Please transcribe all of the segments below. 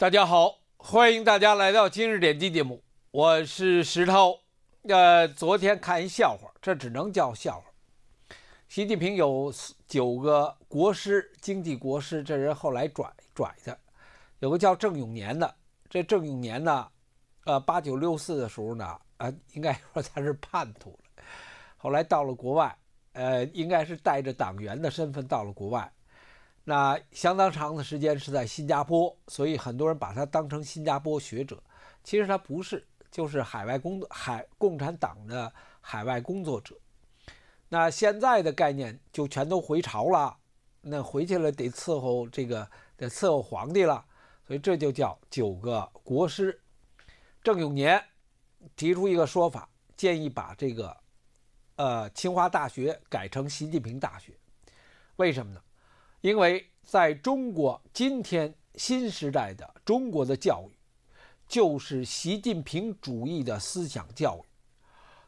大家好，欢迎大家来到今日点击节目，我是石涛。呃，昨天看一笑话，这只能叫笑话。习近平有九个国师，经济国师，这人后来拽拽的，有个叫郑永年的。这郑永年呢，呃，八九六四的时候呢，呃，应该说他是叛徒了。后来到了国外，呃，应该是带着党员的身份到了国外。那相当长的时间是在新加坡，所以很多人把他当成新加坡学者，其实他不是，就是海外工作海共产党的海外工作者。那现在的概念就全都回朝了，那回去了得伺候这个，得伺候皇帝了，所以这就叫九个国师。郑永年提出一个说法，建议把这个，呃，清华大学改成习近平大学，为什么呢？因为在中国今天新时代的中国的教育，就是习近平主义的思想教育，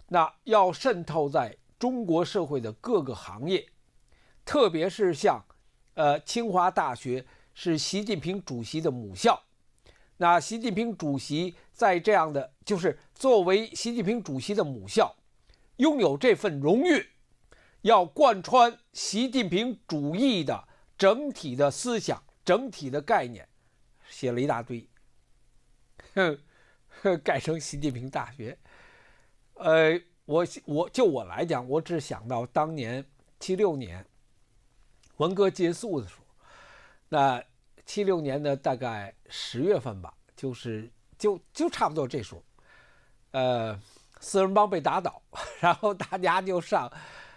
那要渗透在中国社会的各个行业，特别是像，呃，清华大学是习近平主席的母校，那习近平主席在这样的就是作为习近平主席的母校，拥有这份荣誉，要贯穿习近平主义的。整体的思想，整体的概念，写了一大堆。改成习近平大学。呃，我我就我来讲，我只想到当年七六年文革结束的时候，那七六年的大概十月份吧，就是就就差不多这时候，呃，四人帮被打倒，然后大家就上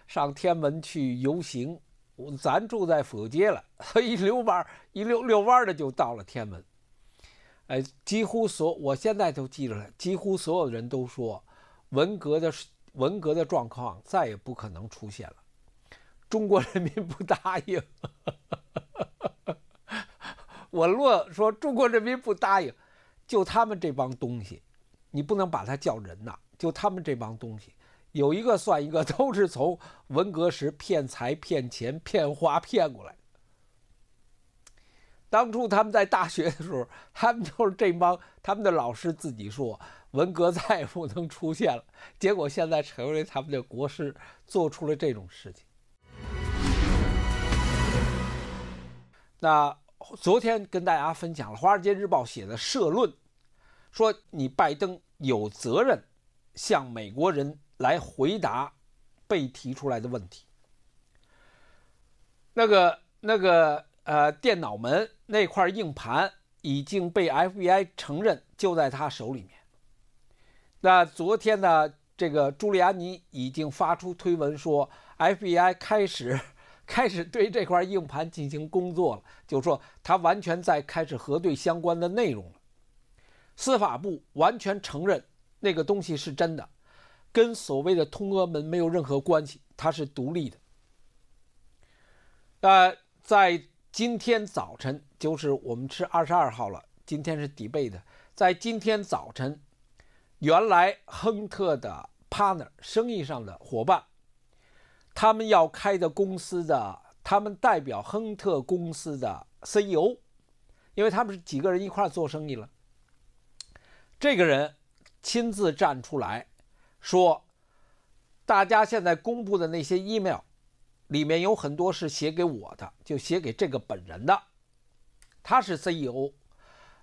上天安门去游行。我咱住在府右街了，他 一溜弯儿、一溜溜弯儿的就到了天门。哎，几乎所，我现在都记着了，几乎所有的人都说，文革的文革的状况再也不可能出现了。中国人民不答应。我若说中国人民不答应，就他们这帮东西，你不能把他叫人呐，就他们这帮东西。有一个算一个，都是从文革时骗财、骗钱、骗花骗过来的。当初他们在大学的时候，他们就是这帮他们的老师自己说，文革再也不能出现了。结果现在成为他们的国师，做出了这种事情。那昨天跟大家分享了《华尔街日报》写的社论，说你拜登有责任向美国人。来回答被提出来的问题。那个那个呃，电脑门那块硬盘已经被 FBI 承认就在他手里面。那昨天呢，这个朱利安尼已经发出推文说，FBI 开始 开始对这块硬盘进行工作了，就说他完全在开始核对相关的内容了。司法部完全承认那个东西是真的。跟所谓的通俄门没有任何关系，它是独立的。呃，在今天早晨，就是我们吃二十二号了。今天是迪拜的。在今天早晨，原来亨特的 partner，生意上的伙伴，他们要开的公司的，他们代表亨特公司的 CEO，因为他们是几个人一块做生意了。这个人亲自站出来。说，大家现在公布的那些 email，里面有很多是写给我的，就写给这个本人的。他是 CEO，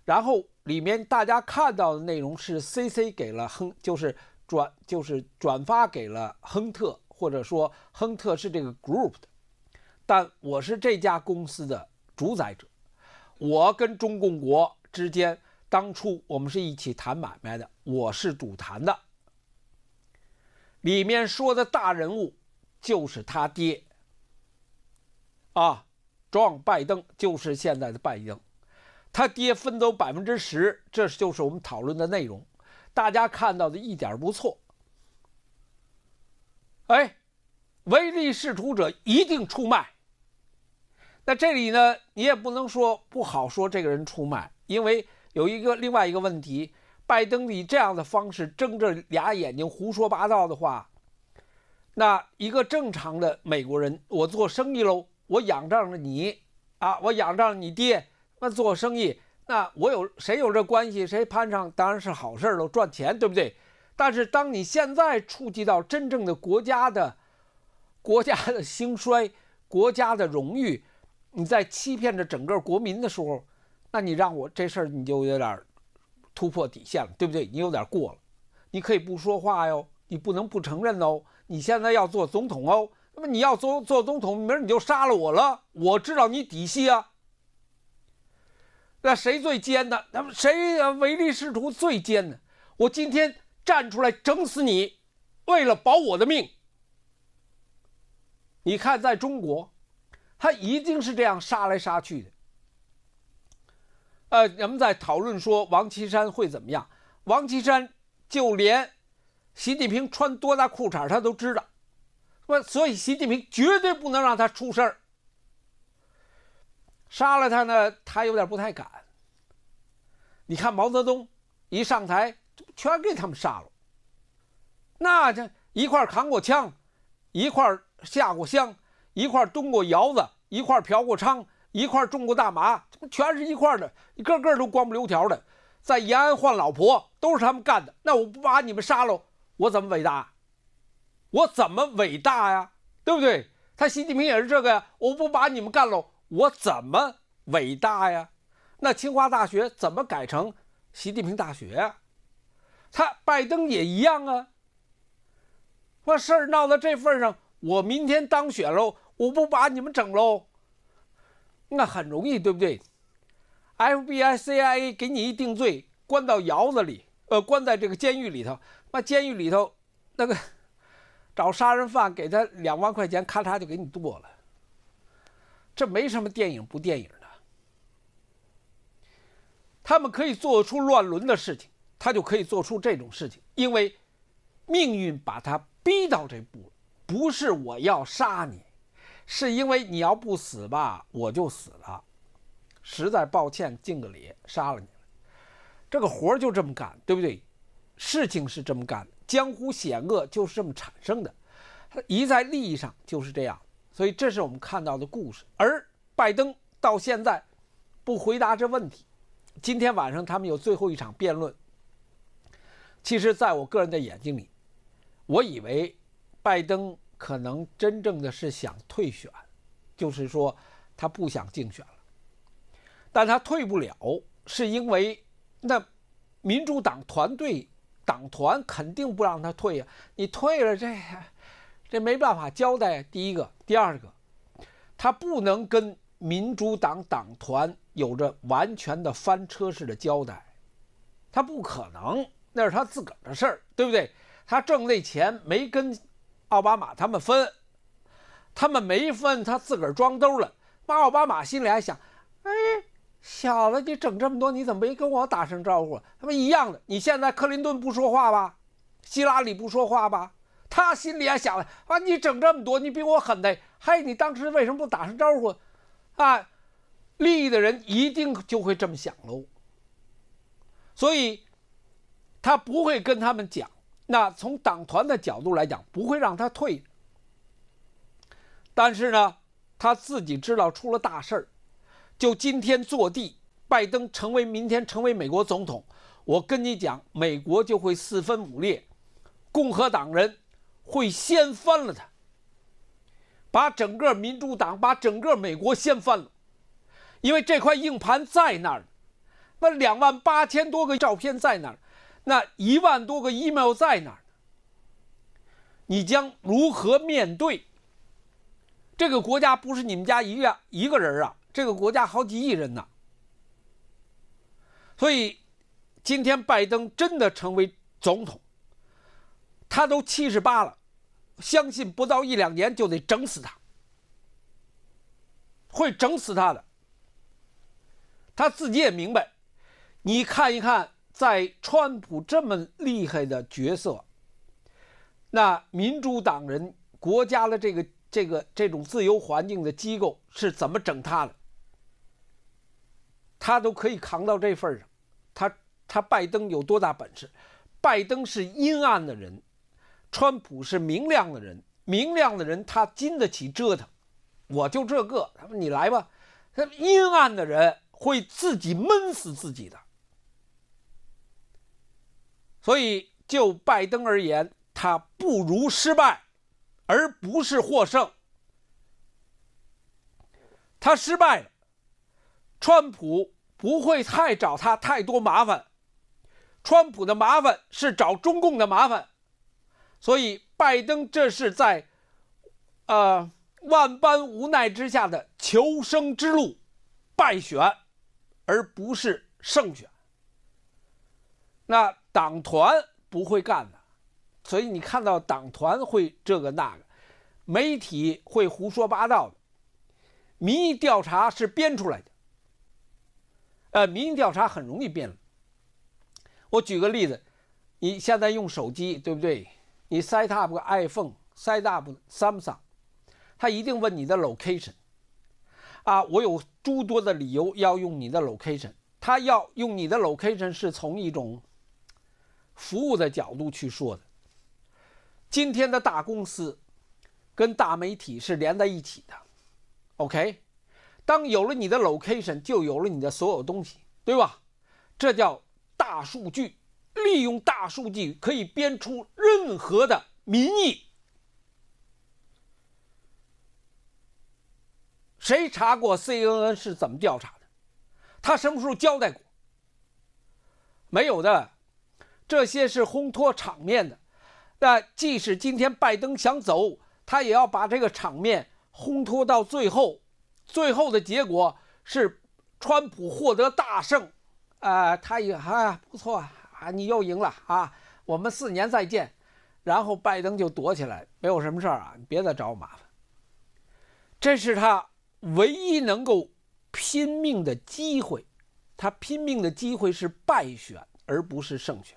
然后里面大家看到的内容是 CC 给了亨，就是转，就是转发给了亨特，或者说亨特是这个 group 的。但我是这家公司的主宰者，我跟中共国之间当初我们是一起谈买卖的，我是主谈的。里面说的大人物就是他爹，啊，撞拜登就是现在的拜登，他爹分走百分之十，这就是我们讨论的内容。大家看到的一点不错，哎，唯利是图者一定出卖。那这里呢，你也不能说不好说这个人出卖，因为有一个另外一个问题。拜登以这样的方式睁着俩眼睛胡说八道的话，那一个正常的美国人，我做生意喽，我仰仗着你啊，我仰仗你爹。那做生意，那我有谁有这关系，谁攀上当然是好事喽，赚钱对不对？但是当你现在触及到真正的国家的国家的兴衰、国家的荣誉，你在欺骗着整个国民的时候，那你让我这事儿你就有点。突破底线了，对不对？你有点过了，你可以不说话哟，你不能不承认哦。你现在要做总统哦，那么你要做做总统，明儿你就杀了我了。我知道你底细啊。那谁最奸的？那么谁唯利是图最奸的？我今天站出来整死你，为了保我的命。你看，在中国，他一定是这样杀来杀去的。呃，人们在讨论说王岐山会怎么样？王岐山就连习近平穿多大裤衩他都知道，不，所以习近平绝对不能让他出事儿。杀了他呢，他有点不太敢。你看毛泽东一上台，全给他们杀了？那这一块扛过枪，一块下过乡，一块蹲过窑子，一块嫖过娼。一块种过大麻，全是一块的，一个个都光不溜条的，在延安换老婆都是他们干的，那我不把你们杀了，我怎么伟大？我怎么伟大呀？对不对？他习近平也是这个呀，我不把你们干了，我怎么伟大呀？那清华大学怎么改成习近平大学？他拜登也一样啊，把事儿闹到这份上，我明天当选喽，我不把你们整喽？那很容易，对不对？FBI、CIA 给你一定罪，关到窑子里，呃，关在这个监狱里头。那监狱里头，那个找杀人犯，给他两万块钱，咔嚓就给你剁了。这没什么电影不电影的，他们可以做出乱伦的事情，他就可以做出这种事情，因为命运把他逼到这步，不是我要杀你。是因为你要不死吧，我就死了。实在抱歉，敬个礼，杀了你了。这个活就这么干，对不对？事情是这么干的，江湖险恶就是这么产生的。一在利益上就是这样，所以这是我们看到的故事。而拜登到现在不回答这问题。今天晚上他们有最后一场辩论。其实，在我个人的眼睛里，我以为拜登。可能真正的是想退选，就是说他不想竞选了，但他退不了，是因为那民主党团队党团肯定不让他退呀。你退了这这没办法交代。第一个，第二个，他不能跟民主党党团有着完全的翻车式的交代，他不可能，那是他自个儿的事儿，对不对？他挣那钱没跟。奥巴马他们分，他们没分，他自个儿装兜了。奥巴马心里还想：哎，小子，你整这么多，你怎么没跟我打声招呼？他们一样的，你现在克林顿不说话吧？希拉里不说话吧？他心里还想：啊，你整这么多，你比我狠的，嘿，你当时为什么不打声招呼？啊，利益的人一定就会这么想喽。所以他不会跟他们讲。那从党团的角度来讲，不会让他退。但是呢，他自己知道出了大事儿，就今天坐地，拜登成为明天成为美国总统，我跟你讲，美国就会四分五裂，共和党人会掀翻了他，把整个民主党、把整个美国掀翻了，因为这块硬盘在那儿，那两万八千多个照片在那儿。那一万多个 email 在哪儿你将如何面对？这个国家不是你们家一样一个人啊，这个国家好几亿人呢。所以，今天拜登真的成为总统，他都七十八了，相信不到一两年就得整死他，会整死他的。他自己也明白，你看一看。在川普这么厉害的角色，那民主党人国家的这个这个这种自由环境的机构是怎么整他的？他都可以扛到这份上，他他拜登有多大本事？拜登是阴暗的人，川普是明亮的人。明亮的人他经得起折腾，我就这个，他说你来吧。阴暗的人会自己闷死自己的。所以，就拜登而言，他不如失败，而不是获胜。他失败了，川普不会太找他太多麻烦。川普的麻烦是找中共的麻烦，所以拜登这是在，呃，万般无奈之下的求生之路，败选，而不是胜选。那。党团不会干的，所以你看到党团会这个那个，媒体会胡说八道的，民意调查是编出来的，呃，民意调查很容易编了。我举个例子，你现在用手机对不对？你 set up 个 iPhone，set up Samsung，他一定问你的 location，啊，我有诸多的理由要用你的 location，他要用你的 location 是从一种。服务的角度去说的，今天的大公司跟大媒体是连在一起的。OK，当有了你的 location，就有了你的所有东西，对吧？这叫大数据。利用大数据可以编出任何的民意。谁查过 CNN 是怎么调查的？他什么时候交代过？没有的。这些是烘托场面的，那即使今天拜登想走，他也要把这个场面烘托到最后。最后的结果是川普获得大胜，啊，他也啊不错啊，你又赢了啊，我们四年再见。然后拜登就躲起来，没有什么事儿啊，你别再找我麻烦。这是他唯一能够拼命的机会，他拼命的机会是败选，而不是胜选。